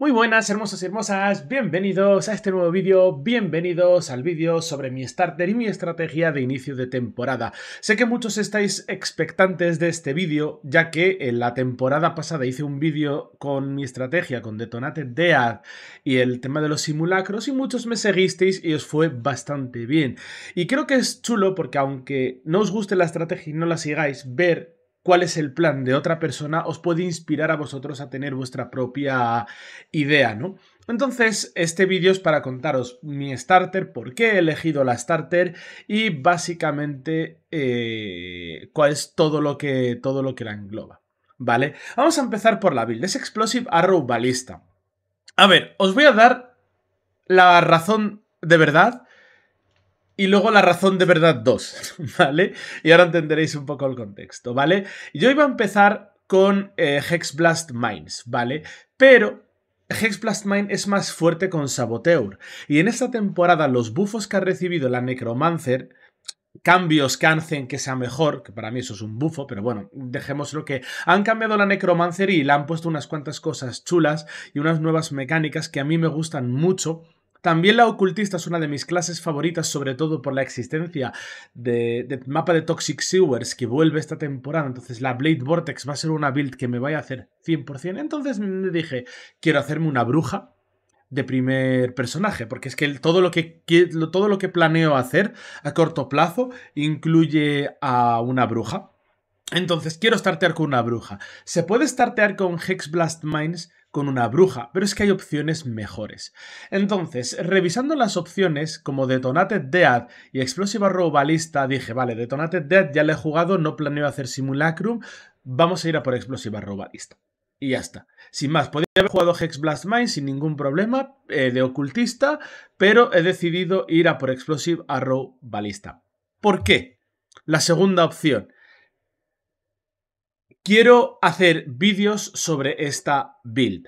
Muy buenas, hermosas y hermosas, bienvenidos a este nuevo vídeo, bienvenidos al vídeo sobre mi starter y mi estrategia de inicio de temporada. Sé que muchos estáis expectantes de este vídeo, ya que en la temporada pasada hice un vídeo con mi estrategia, con Detonate Dead y el tema de los simulacros y muchos me seguisteis y os fue bastante bien. Y creo que es chulo porque aunque no os guste la estrategia y no la sigáis, ver cuál es el plan de otra persona os puede inspirar a vosotros a tener vuestra propia idea, ¿no? Entonces, este vídeo es para contaros mi starter, por qué he elegido la starter y básicamente eh, cuál es todo lo, que, todo lo que la engloba, ¿vale? Vamos a empezar por la build, es Explosive Arrow Ballista. A ver, os voy a dar la razón de verdad y luego La razón de verdad 2, ¿vale? Y ahora entenderéis un poco el contexto, ¿vale? Yo iba a empezar con hex eh, Hexblast Mines, ¿vale? Pero Hexblast Mine es más fuerte con Saboteur, y en esta temporada los bufos que ha recibido la Necromancer cambios que hacen que sea mejor, que para mí eso es un bufo, pero bueno, dejémoslo que han cambiado la Necromancer y le han puesto unas cuantas cosas chulas y unas nuevas mecánicas que a mí me gustan mucho también la ocultista es una de mis clases favoritas, sobre todo por la existencia de, mapa de Toxic Sewers que vuelve esta temporada. Entonces la Blade Vortex va a ser una build que me vaya a hacer 100%. Entonces me dije, quiero hacerme una bruja de primer personaje, porque es que todo lo que, todo lo que planeo hacer a corto plazo incluye a una bruja. Entonces quiero startear con una bruja. ¿Se puede startear con Hex Blast Mines? con una bruja, pero es que hay opciones mejores. Entonces, revisando las opciones como Detonated Dead y Explosive Arrow Balista, dije, vale, Detonated Dead ya le he jugado, no planeo hacer Simulacrum, vamos a ir a por Explosive Arrow Balista. Y ya está. Sin más, podría haber jugado Blast Mine sin ningún problema eh, de ocultista, pero he decidido ir a por Explosive Arrow Balista. ¿Por qué? La segunda opción. Quiero hacer vídeos sobre esta build.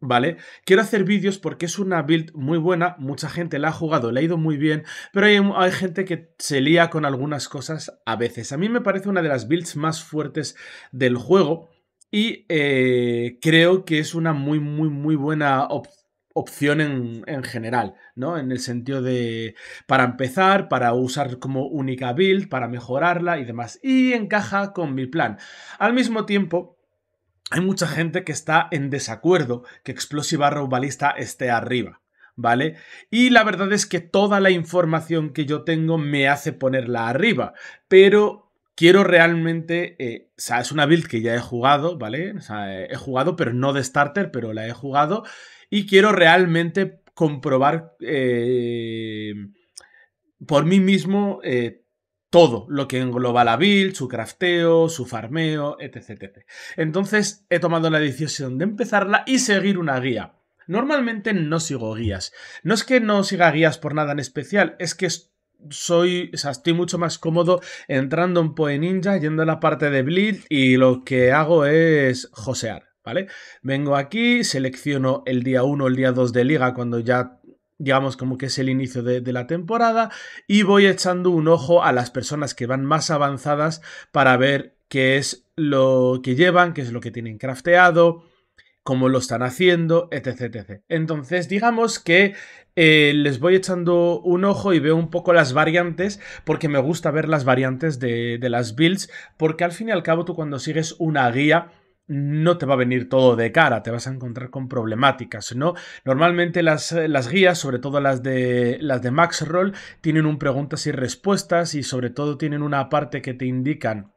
¿Vale? Quiero hacer vídeos porque es una build muy buena, mucha gente la ha jugado, le ha ido muy bien, pero hay, gente que se lía con algunas cosas a veces. A mí me parece una de las builds más fuertes del juego y eh, creo que es una muy, muy, muy buena opción opción en, general, ¿no? En el sentido de para empezar, para usar como única build, para mejorarla y demás. Y encaja con mi plan. Al mismo tiempo, hay mucha gente que está en desacuerdo que Explosive Arrow Balista esté arriba. ¿Vale? Y la verdad es que toda la información que yo tengo me hace ponerla arriba, pero quiero realmente, eh, o sea, es una build que ya he jugado, ¿vale? O sea, he jugado, pero no de starter, pero la he jugado y quiero realmente comprobar eh, por mí mismo eh, todo lo que engloba la build, su crafteo, su farmeo, etc, Entonces he tomado la decisión de empezarla y seguir una guía. Normalmente no sigo guías. No es que no siga guías por nada en especial, es que soy, estoy mucho más cómodo entrando en Poe Ninja, yendo a la parte de Bleed y lo que hago es josear. Vengo aquí, selecciono el día 1 el día 2 de liga cuando ya digamos como que es el inicio de, la temporada y voy echando un ojo a las personas que van más avanzadas para ver qué es lo que llevan, qué es lo que tienen crafteado, cómo lo están haciendo, etc. Entonces digamos que eh, les voy echando un ojo y veo un poco las variantes porque me gusta ver las variantes de, de las builds porque al fin y al cabo tú cuando sigues una guía no te va a venir todo de cara, te vas a encontrar con problemáticas, ¿no? Normalmente las, eh, guías, sobre todo las de, las de MaxRoll, tienen un preguntas y respuestas y sobre todo tienen una parte que te indican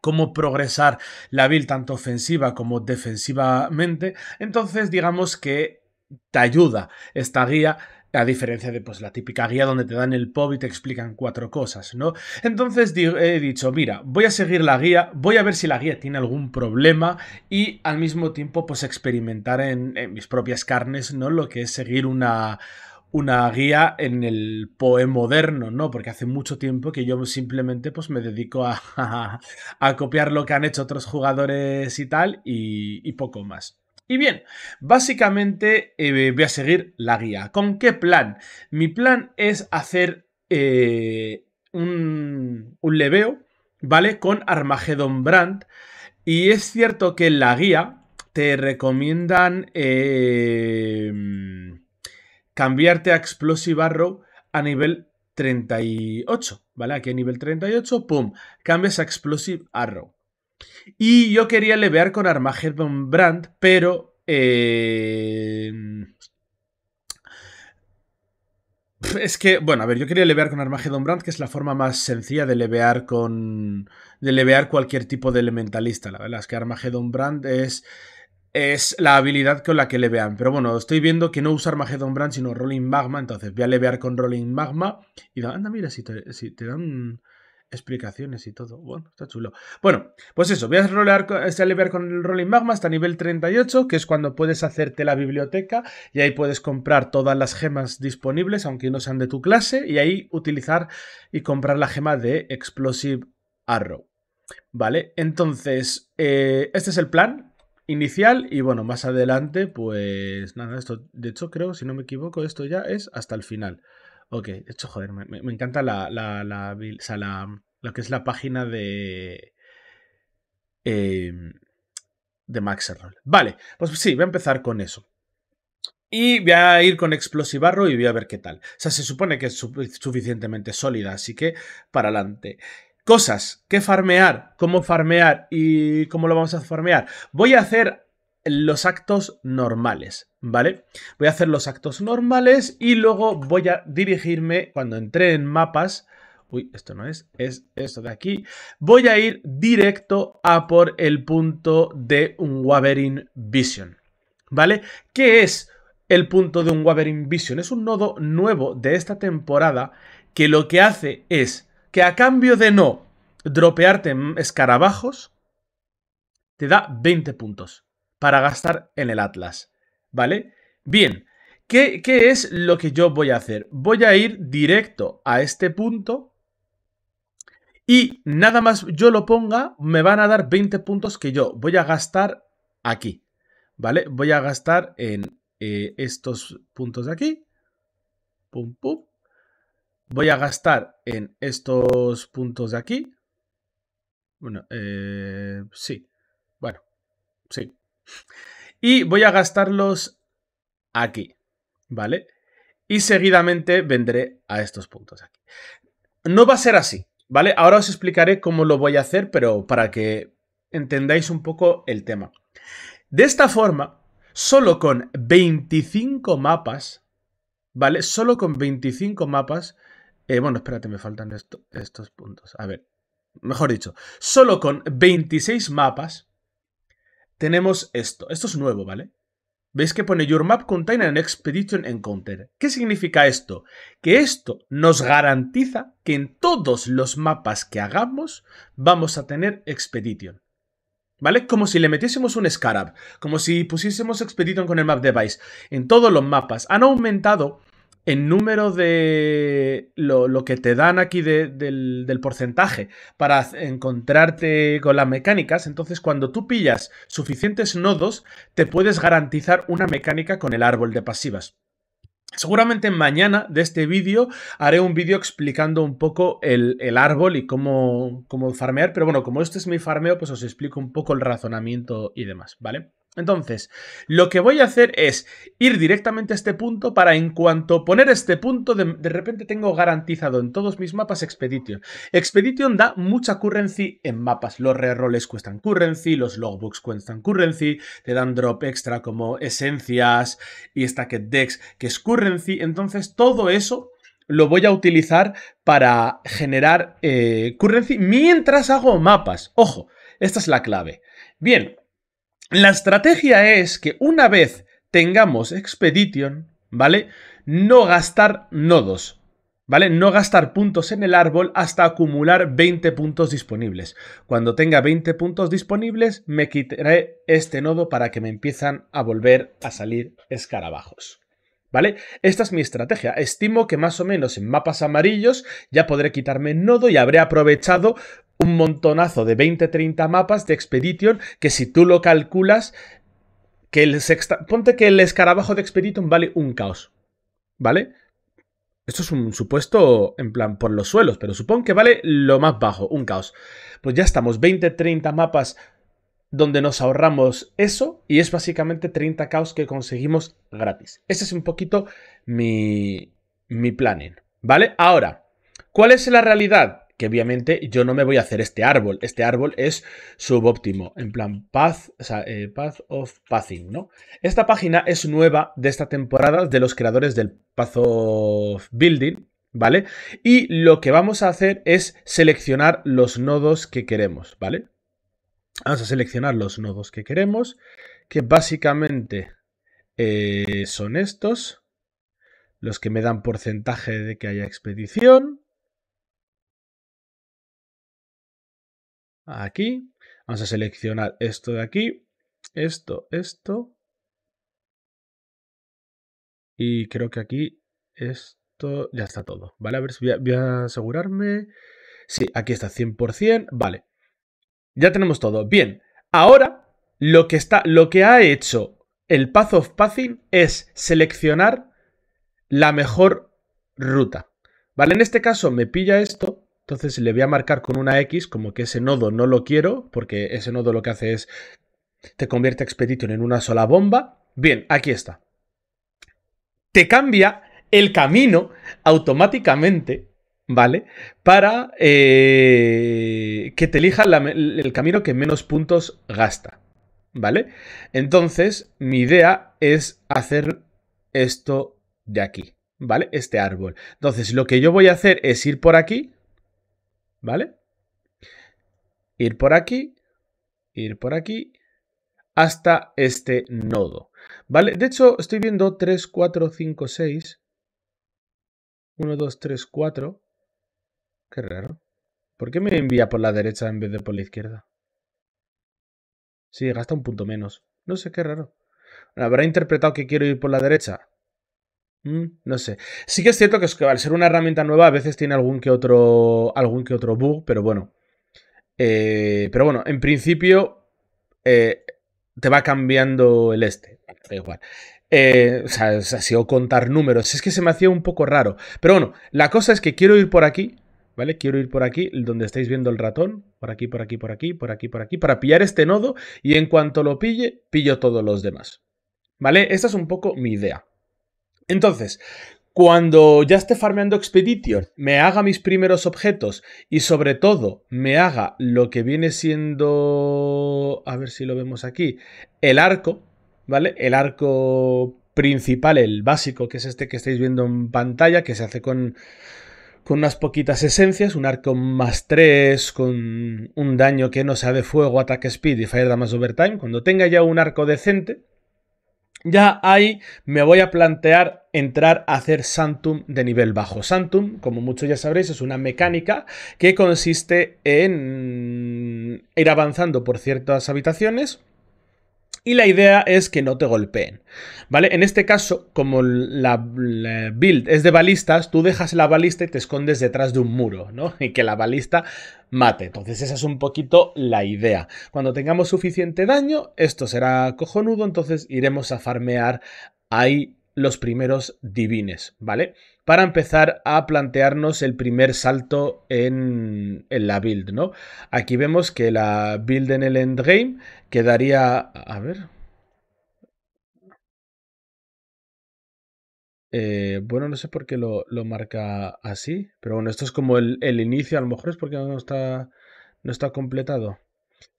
cómo progresar la build tanto ofensiva como defensivamente. Entonces, digamos que te ayuda esta guía a diferencia de pues, la típica guía donde te dan el pop y te explican cuatro cosas, ¿no? Entonces he dicho, mira, voy a seguir la guía, voy a ver si la guía tiene algún problema y al mismo tiempo pues experimentar en, mis propias carnes, ¿no? Lo que es seguir una, una guía en el poe moderno, ¿no? Porque hace mucho tiempo que yo simplemente pues me dedico a, a, copiar lo que han hecho otros jugadores y tal y poco más. Y bien, básicamente eh, voy a seguir la guía. ¿Con qué plan? Mi plan es hacer eh, un, leveo, ¿vale? Con Armageddon Brand. Y es cierto que en la guía te recomiendan eh, cambiarte a Explosive Arrow a nivel 38, ¿vale? Aquí a nivel 38, ¡pum! Cambias a Explosive Arrow. Y yo quería levear con Armageddon Brand, pero... Eh, es que, bueno, a ver, yo quería levear con Armageddon Brand, que es la forma más sencilla de levear con. de levear cualquier tipo de elementalista. La verdad es que Armageddon Brand es. es la habilidad con la que levean. Pero bueno, estoy viendo que no usa Armageddon Brand, sino Rolling Magma. Entonces voy a levear con Rolling Magma. Y da, anda, mira, si te dan explicaciones y todo. Bueno, está chulo. Bueno, pues eso, voy a este celebrar eh, con el Rolling Magma hasta nivel 38, que es cuando puedes hacerte la biblioteca y ahí puedes comprar todas las gemas disponibles, aunque no sean de tu clase, y ahí utilizar y comprar la gema de Explosive Arrow. Vale, entonces, eh, este es el plan inicial y bueno, más adelante, pues nada, esto, de hecho creo, si no me equivoco, esto ya es hasta el final. Ok, hecho joder, me, encanta la, la, lo que es la página de... Eh, de Maxerroll. Vale, pues sí, voy a empezar con eso. Y voy a ir con Explosivarro y voy a ver qué tal. O sea, se supone que es suficientemente sólida, así que para adelante. Cosas, ¿qué farmear? ¿Cómo farmear? ¿Y cómo lo vamos a farmear? Voy a hacer los actos normales, ¿vale? Voy a hacer los actos normales y luego voy a dirigirme, cuando entré en mapas, uy, esto no es, es esto de aquí, voy a ir directo a por el punto de un Wavering Vision, ¿vale? ¿Qué es el punto de un Wavering Vision? Es un nodo nuevo de esta temporada que lo que hace es que a cambio de no dropearte escarabajos, te da 20 puntos para gastar en el Atlas. ¿Vale? Bien, ¿qué, ¿qué es lo que yo voy a hacer? Voy a ir directo a este punto y nada más yo lo ponga, me van a dar 20 puntos que yo voy a gastar aquí, ¿vale? Voy a gastar en eh, estos puntos de aquí, pum, pum. Voy a gastar en estos puntos de aquí. Bueno, eh, sí, bueno, sí, y voy a gastarlos aquí, ¿vale? Y seguidamente vendré a estos puntos aquí. No va a ser así, ¿vale? Ahora os explicaré cómo lo voy a hacer, pero para que entendáis un poco el tema. De esta forma, solo con 25 mapas, ¿vale? Solo con 25 mapas... Eh, bueno, espérate, me faltan estos puntos. A ver, mejor dicho, solo con 26 mapas tenemos esto. Esto es nuevo, ¿vale? ¿Veis que pone Your Map Container an Expedition Encounter? ¿Qué significa esto? Que esto nos garantiza que en todos los mapas que hagamos vamos a tener Expedition. ¿Vale? Como si le metiésemos un Scarab, como si pusiésemos Expedition con el Map Device. En todos los mapas han aumentado en número de lo, que te dan aquí del, porcentaje para encontrarte con las mecánicas, entonces cuando tú pillas suficientes nodos, te puedes garantizar una mecánica con el árbol de pasivas. Seguramente mañana de este vídeo haré un vídeo explicando un poco el, árbol y cómo, cómo farmear, pero bueno, como este es mi farmeo, pues os explico un poco el razonamiento y demás, ¿vale? Entonces, lo que voy a hacer es ir directamente a este punto para en cuanto poner este punto, de, repente tengo garantizado en todos mis mapas Expedition. Expedition da mucha currency en mapas. Los reroles cuestan currency, los logbooks cuestan currency, te dan drop extra como esencias y stacked decks que es currency. Entonces, todo eso lo voy a utilizar para generar eh, currency mientras hago mapas. Ojo, esta es la clave. Bien, la estrategia es que una vez tengamos Expedition, ¿vale? No gastar nodos, ¿vale? No gastar puntos en el árbol hasta acumular 20 puntos disponibles. Cuando tenga 20 puntos disponibles, me quitaré este nodo para que me empiezan a volver a salir escarabajos. ¿Vale? Esta es mi estrategia. Estimo que más o menos en mapas amarillos ya podré quitarme nodo y habré aprovechado un montonazo de 20-30 mapas de Expedition que si tú lo calculas, que el sexta... ponte que el escarabajo de Expedition vale un caos. ¿Vale? Esto es un supuesto en plan por los suelos, pero supongo que vale lo más bajo, un caos. Pues ya estamos, 20-30 mapas donde nos ahorramos eso y es básicamente 30 caos que conseguimos gratis. Ese es un poquito mi, mi planning, ¿vale? Ahora, ¿cuál es la realidad? Que obviamente yo no me voy a hacer este árbol. Este árbol es subóptimo. En plan, Path, eh, path of Pathing, ¿no? Esta página es nueva de esta temporada de los creadores del Path of Building, ¿vale? Y lo que vamos a hacer es seleccionar los nodos que queremos, ¿vale? Vamos a seleccionar los nodos que queremos, que básicamente eh, son estos, los que me dan porcentaje de que haya expedición. Aquí. Vamos a seleccionar esto de aquí, esto, esto. Y creo que aquí esto ya está todo. Vale, a ver si voy a, voy a asegurarme. Sí, aquí está 100%. Vale, ya tenemos todo. Bien, ahora lo que, está, lo que ha hecho el Path of Pathing es seleccionar la mejor ruta. ¿Vale? En este caso me pilla esto entonces le voy a marcar con una X como que ese nodo no lo quiero, porque ese nodo lo que hace es te convierte Expedition en una sola bomba. Bien, aquí está. Te cambia el camino automáticamente ¿vale? Para eh, que te elija el camino que menos puntos gasta, ¿vale? Entonces, mi idea es hacer esto de aquí, ¿vale? Este árbol. Entonces, lo que yo voy a hacer es ir por aquí, ¿vale? Ir por aquí, ir por aquí, hasta este nodo, ¿vale? De hecho, estoy viendo 3, 4, 5, 6... 1, 2, 3, 4. Qué raro. ¿Por qué me envía por la derecha en vez de por la izquierda? Sí, gasta un punto menos. No sé, qué raro. ¿Habrá interpretado que quiero ir por la derecha? Mm, no sé. Sí que es cierto que, es al ser una herramienta nueva a veces tiene algún que otro, algún que otro bug, pero bueno. Eh, pero bueno, en principio eh, te va cambiando el este. Da igual. Eh, o sea, ha sido contar números. Es que se me hacía un poco raro. Pero bueno, la cosa es que quiero ir por aquí ¿vale? Quiero ir por aquí, donde estáis viendo el ratón, por aquí, por aquí, por aquí, por aquí, por aquí, para pillar este nodo y en cuanto lo pille, pillo todos los demás, ¿vale? Esta es un poco mi idea. Entonces, cuando ya esté farmeando Expedition, me haga mis primeros objetos y sobre todo me haga lo que viene siendo, a ver si lo vemos aquí, el arco, ¿vale? El arco principal, el básico, que es este que estáis viendo en pantalla, que se hace con, con unas poquitas esencias, un arco más 3, con un daño que no sea de fuego, ataque speed y fire damage overtime. Cuando tenga ya un arco decente, ya ahí me voy a plantear entrar a hacer Santum de nivel bajo. Santum, como muchos ya sabréis, es una mecánica que consiste en ir avanzando por ciertas habitaciones y la idea es que no te golpeen. ¿Vale? En este caso, como la, build es de balistas, tú dejas la balista y te escondes detrás de un muro, ¿no? Y que la balista mate. Entonces esa es un poquito la idea. Cuando tengamos suficiente daño, esto será cojonudo, entonces iremos a farmear ahí los primeros divines, ¿vale? Para empezar a plantearnos el primer salto en, la build, ¿no? Aquí vemos que la build en el endgame quedaría... A ver... Eh, bueno, no sé por qué lo, marca así, pero bueno, esto es como el, el, inicio, a lo mejor es porque no está, no está completado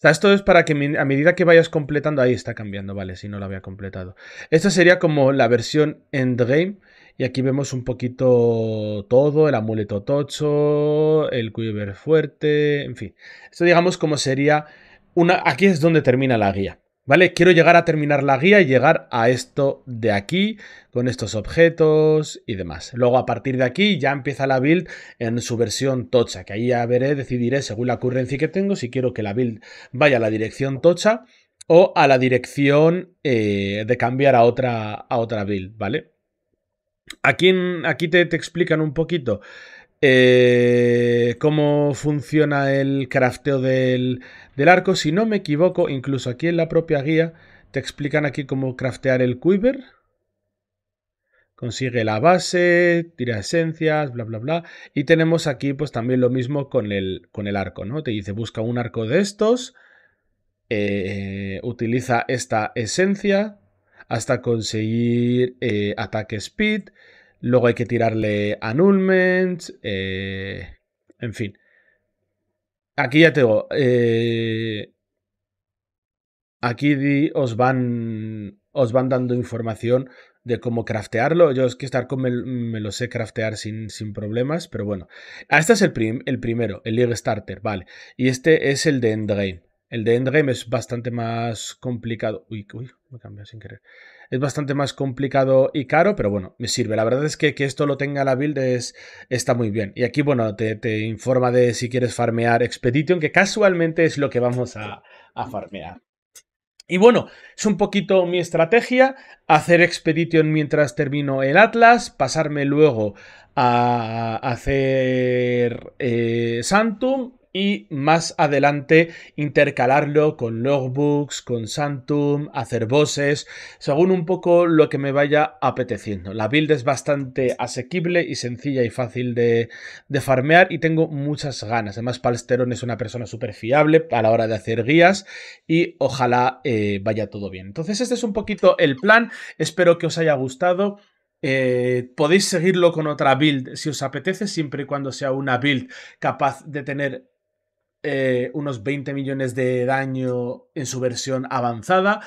esto es para que a medida que vayas completando, ahí está cambiando, vale, si no lo había completado. Esta sería como la versión endgame. Y aquí vemos un poquito todo, el amuleto tocho, el quiver fuerte, en fin. Esto digamos como sería una... Aquí es donde termina la guía. ¿Vale? Quiero llegar a terminar la guía y llegar a esto de aquí, con estos objetos y demás. Luego, a partir de aquí, ya empieza la build en su versión tocha, que ahí ya veré, decidiré según la ocurrencia que tengo, si quiero que la build vaya a la dirección tocha o a la dirección eh, de cambiar a otra, a otra build, ¿vale? Aquí, aquí te, te, explican un poquito eh, cómo funciona el crafteo del, arco. Si no me equivoco, incluso aquí en la propia guía te explican aquí cómo craftear el quiver. Consigue la base, tira esencias, bla, bla, bla. Y tenemos aquí pues también lo mismo con el, arco, ¿no? Te dice busca un arco de estos, eh, utiliza esta esencia hasta conseguir eh, ataque speed, Luego hay que tirarle anulments, eh, en fin. Aquí ya tengo. Eh, aquí os van. Os van dando información de cómo craftearlo. Yo es que Starcom me, me lo sé craftear sin, sin problemas, pero bueno. Ah, este es el, el primero, el League Starter, vale. Y este es el de Endgame. El de Endgame es bastante más complicado. Uy, me he sin querer es bastante más complicado y caro, pero bueno, me sirve. La verdad es que que esto lo tenga la build está muy bien. Y aquí, bueno, te, informa de si quieres farmear Expedition, que casualmente es lo que vamos a, farmear. Y bueno, es un poquito mi estrategia, hacer Expedition mientras termino el Atlas, pasarme luego a hacer eh, Santum, y más adelante intercalarlo con logbooks, con Santum, hacer voces según un poco lo que me vaya apeteciendo. La build es bastante asequible y sencilla y fácil de, de farmear y tengo muchas ganas. Además, Palsteron es una persona súper fiable a la hora de hacer guías y ojalá eh, vaya todo bien. Entonces este es un poquito el plan, espero que os haya gustado. Eh, podéis seguirlo con otra build si os apetece, siempre y cuando sea una build capaz de tener eh, unos 20 millones de daño en su versión avanzada.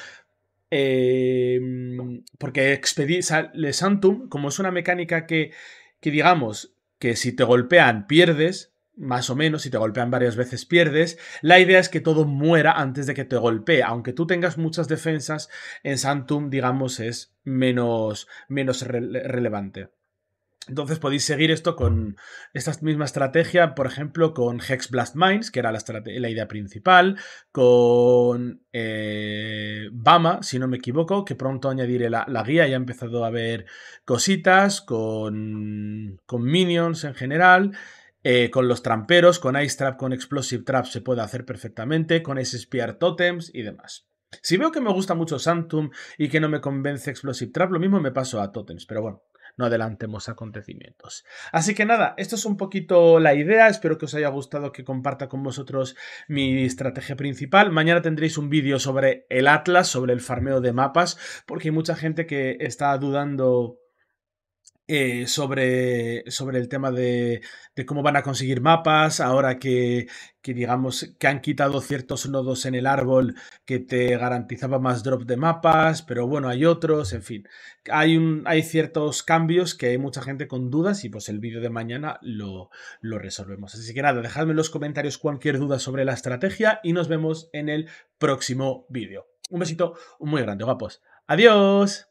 Em, porque sea, Le Santum, como es una mecánica que, que digamos que si te golpean pierdes, más o menos, si te golpean varias veces pierdes. La idea es que todo muera antes de que te golpee. Aunque tú tengas muchas defensas, en Santum, digamos, es menos, menos relevante. Entonces podéis seguir esto con esta misma estrategia, por ejemplo, con Hex Blast Mines, que era la, idea principal, con eh, Bama, si no me equivoco, que pronto añadiré la, guía, y ha empezado a ver cositas, con, Minions en general. Eh, con los tramperos, con Ice Trap, con Explosive Trap se puede hacer perfectamente, con Ice Totems y demás. Si veo que me gusta mucho Santum y que no me convence Explosive Trap, lo mismo me paso a Totems, pero bueno, no adelantemos acontecimientos. Así que nada, esto es un poquito la idea, espero que os haya gustado que comparta con vosotros mi estrategia principal. Mañana tendréis un vídeo sobre el Atlas, sobre el farmeo de mapas, porque hay mucha gente que está dudando eh, sobre, sobre el tema de, cómo van a conseguir mapas, ahora que, digamos que han quitado ciertos nodos en el árbol que te garantizaba más drop de mapas, pero bueno, hay otros, en fin. Hay, hay ciertos cambios que hay mucha gente con dudas y pues el vídeo de mañana lo, lo resolvemos. Así que nada, dejadme en los comentarios cualquier duda sobre la estrategia y nos vemos en el próximo vídeo. Un besito muy grande, guapos. Adiós.